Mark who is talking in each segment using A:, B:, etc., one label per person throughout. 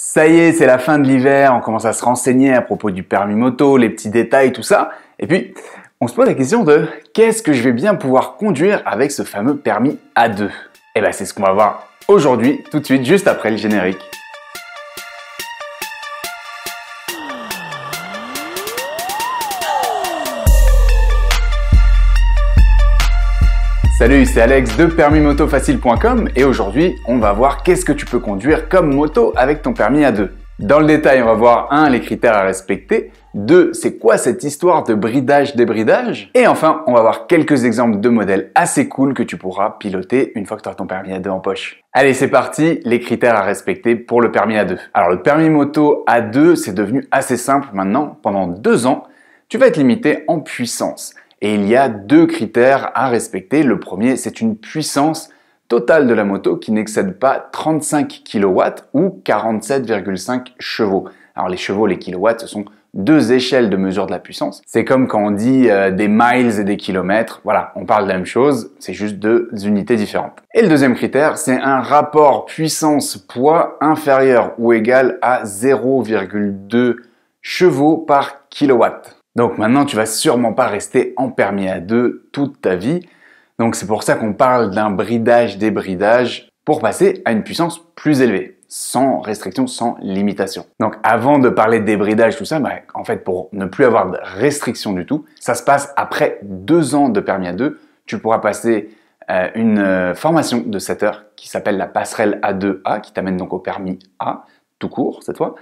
A: Ça y est, c'est la fin de l'hiver, on commence à se renseigner à propos du permis moto, les petits détails, tout ça. Et puis, on se pose la question de qu'est-ce que je vais bien pouvoir conduire avec ce fameux permis A2 Et eh bien, c'est ce qu'on va voir aujourd'hui, tout de suite, juste après le générique. Salut, c'est Alex de permismotofacile.com et aujourd'hui, on va voir qu'est-ce que tu peux conduire comme moto avec ton permis A2. Dans le détail, on va voir 1. les critères à respecter, 2. c'est quoi cette histoire de bridage-débridage, et enfin, on va voir quelques exemples de modèles assez cool que tu pourras piloter une fois que tu as ton permis A2 en poche. Allez, c'est parti, les critères à respecter pour le permis A2. Alors, le permis moto A2, c'est devenu assez simple maintenant. Pendant deux ans, tu vas être limité en puissance. Et il y a deux critères à respecter. Le premier, c'est une puissance totale de la moto qui n'excède pas 35 kW ou 47,5 chevaux. Alors les chevaux, les kilowatts, ce sont deux échelles de mesure de la puissance. C'est comme quand on dit euh, des miles et des kilomètres. Voilà, on parle de la même chose, c'est juste deux unités différentes. Et le deuxième critère, c'est un rapport puissance-poids inférieur ou égal à 0,2 chevaux par kilowatt. Donc maintenant, tu vas sûrement pas rester en permis a 2 toute ta vie. Donc c'est pour ça qu'on parle d'un bridage débridage pour passer à une puissance plus élevée sans restriction, sans limitation. Donc avant de parler de débridage, tout ça, bah, en fait, pour ne plus avoir de restriction du tout, ça se passe après deux ans de permis a 2. Tu pourras passer euh, une euh, formation de 7 heures qui s'appelle la passerelle A2A, qui t'amène donc au permis A, tout court cette fois.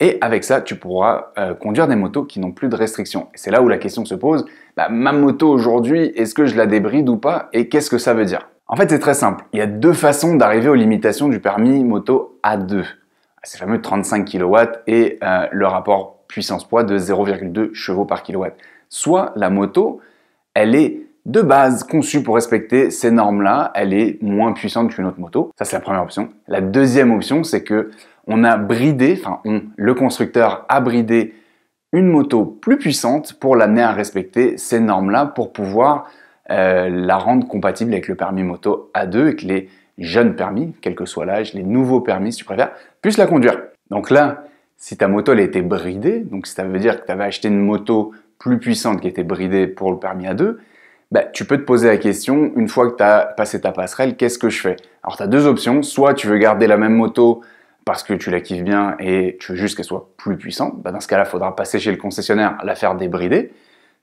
A: Et avec ça, tu pourras euh, conduire des motos qui n'ont plus de restrictions. C'est là où la question se pose, bah, ma moto aujourd'hui, est-ce que je la débride ou pas Et qu'est-ce que ça veut dire En fait, c'est très simple. Il y a deux façons d'arriver aux limitations du permis moto A2. Ces fameux 35 kW et euh, le rapport puissance-poids de 0,2 chevaux par kilowatt. Soit la moto, elle est de base conçue pour respecter ces normes-là, elle est moins puissante qu'une autre moto. Ça, c'est la première option. La deuxième option, c'est que on a bridé, enfin le constructeur a bridé une moto plus puissante pour l'amener à respecter ces normes-là pour pouvoir euh, la rendre compatible avec le permis moto A2 et que les jeunes permis, quel que soit l'âge, les nouveaux permis si tu préfères, puissent la conduire. Donc là, si ta moto elle été bridée, donc ça veut dire que tu avais acheté une moto plus puissante qui était bridée pour le permis A2, bah, tu peux te poser la question, une fois que tu as passé ta passerelle, qu'est-ce que je fais Alors tu as deux options, soit tu veux garder la même moto parce que tu la kiffes bien et tu veux juste qu'elle soit plus puissante, bah, dans ce cas-là, il faudra passer chez le concessionnaire, la faire débrider.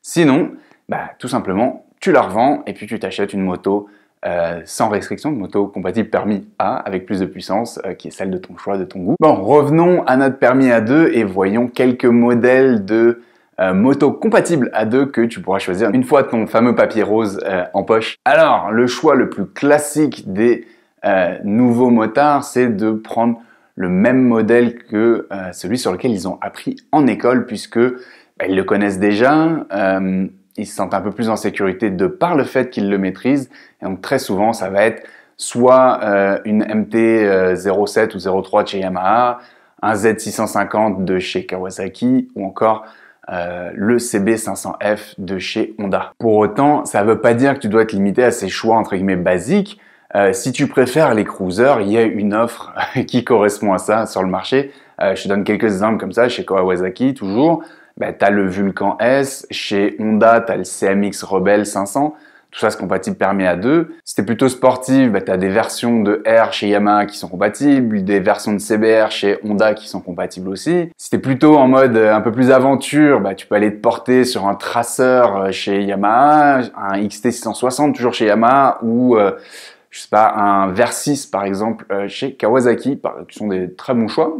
A: Sinon, bah, tout simplement, tu la revends et puis tu t'achètes une moto euh, sans restriction, une moto compatible permis A avec plus de puissance, euh, qui est celle de ton choix, de ton goût. Bon, revenons à notre permis A2 et voyons quelques modèles de motos euh, moto compatible A2 que tu pourras choisir une fois ton fameux papier rose en poche. Alors, le choix le plus classique des nouveaux motards, c'est de prendre le même modèle que euh, celui sur lequel ils ont appris en école, puisque ils le connaissent déjà, euh, ils se sentent un peu plus en sécurité de par le fait qu'ils le maîtrisent. Et donc très souvent, ça va être soit euh, une MT-07 ou 03 de chez Yamaha, un Z650 de chez Kawasaki ou encore le CB500F de chez Honda. Pour autant, ça ne veut pas dire que tu dois être limité à ces choix entre guillemets basiques. Euh, si tu préfères les cruisers, il y a une offre qui correspond à ça sur le marché. Euh, je te donne quelques exemples comme ça, chez Kawasaki toujours. Bah, tu as le Vulcan S, chez Honda, tu as le CMX Rebel 500. Tout ça, c'est compatible permet à deux. Si t'es plutôt sportif, bah, tu as des versions de R chez Yamaha qui sont compatibles, des versions de CBR chez Honda qui sont compatibles aussi. Si t'es plutôt en mode euh, un peu plus aventure, bah, tu peux aller te porter sur un traceur chez Yamaha, un XT660 toujours chez Yamaha ou je sais pas, un Versys par exemple euh, chez Kawasaki, qui sont des très bons choix.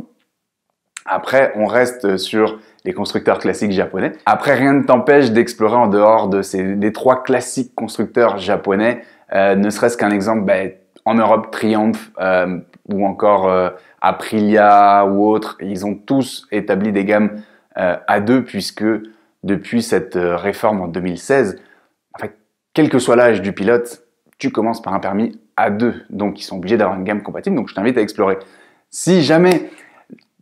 A: Après, on reste sur les constructeurs classiques japonais. Après, rien ne t'empêche d'explorer en dehors de ces des trois classiques constructeurs japonais, euh, ne serait-ce qu'un exemple ben, en Europe, Triumph euh, ou encore Aprilia ou autre. Ils ont tous établi des gammes à deux, puisque depuis cette réforme en 2016, en quel que soit l'âge du pilote, tu commences par un permis A2. Donc, ils sont obligés d'avoir une gamme compatible. Donc, je t'invite à explorer. Si jamais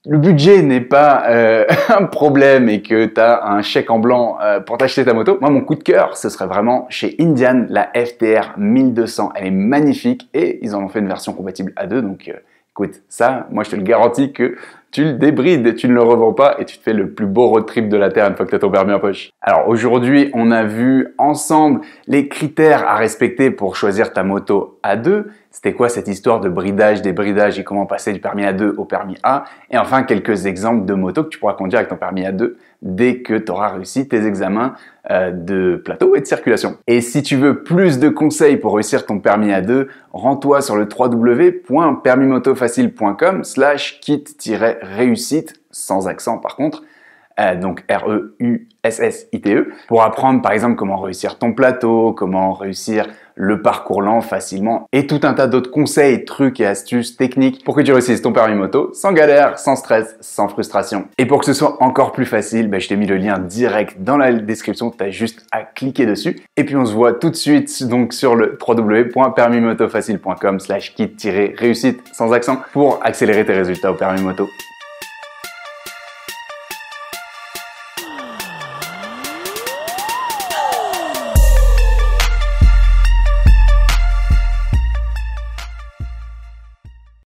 A: le budget n'est pas euh, un problème et que tu as un chèque en blanc euh, pour t'acheter ta moto, moi mon coup de cœur, ce serait vraiment chez Indian, la FTR 1200. Elle est magnifique et ils en ont fait une version compatible A2. Donc euh, écoute, ça, moi je te le garantis que tu le débrides, tu ne le revends pas et tu te fais le plus beau road trip de la Terre une fois que tu as ton permis en poche. Alors aujourd'hui, on a vu ensemble les critères à respecter pour choisir ta moto à deux, c'était quoi cette histoire de bridage, débridage et comment passer du permis A2 au permis A Et enfin, quelques exemples de motos que tu pourras conduire avec ton permis A2 dès que tu auras réussi tes examens euh, de plateau et de circulation. Et si tu veux plus de conseils pour réussir ton permis A2, rends-toi sur le www.permimotofacile.com slash kit-réussite, sans accent par contre, euh, donc R-E-U-S-S-I-T-E, e, pour apprendre par exemple comment réussir ton plateau, comment réussir le parcours lent facilement et tout un tas d'autres conseils, trucs et astuces techniques pour que tu réussisses ton permis moto sans galère, sans stress, sans frustration. Et pour que ce soit encore plus facile, ben, je t'ai mis le lien direct dans la description, tu as juste à cliquer dessus. Et puis on se voit tout de suite donc sur le www.permismotofacile.com slash kit-réussite sans accent pour accélérer tes résultats au permis moto.